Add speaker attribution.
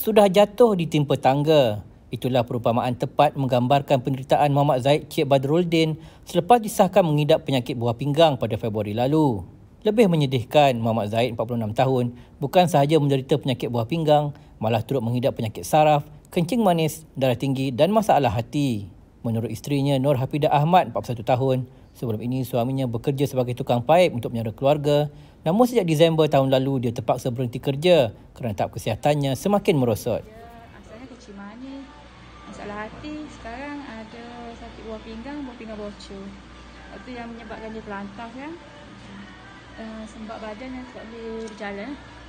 Speaker 1: sudah jatuh di timpa tangga. Itulah perumpamaan tepat menggambarkan penderitaan Muhammad Zaid Cik Badruldin selepas disahkan mengidap penyakit buah pinggang pada Februari lalu. Lebih menyedihkan, Muhammad Zaid 46 tahun bukan sahaja menderita penyakit buah pinggang, malah turut mengidap penyakit saraf, kencing manis, darah tinggi dan masalah hati. Menurut isterinya Nur Hafidah Ahmad 41 tahun, sebelum ini suaminya bekerja sebagai tukang paip untuk menyara keluarga Namun sejak Disember tahun lalu dia terpaksa berhenti kerja kerana tahap kesihatannya semakin merosot. Ya,
Speaker 2: asalnya kecil manis, masalah hati, sekarang ada sakit buah pinggang, buah pinggang bocor. Itu yang menyebabkan dia terlantar kan. Ya. Uh, eh, sebab badan yang tak boleh berjalan.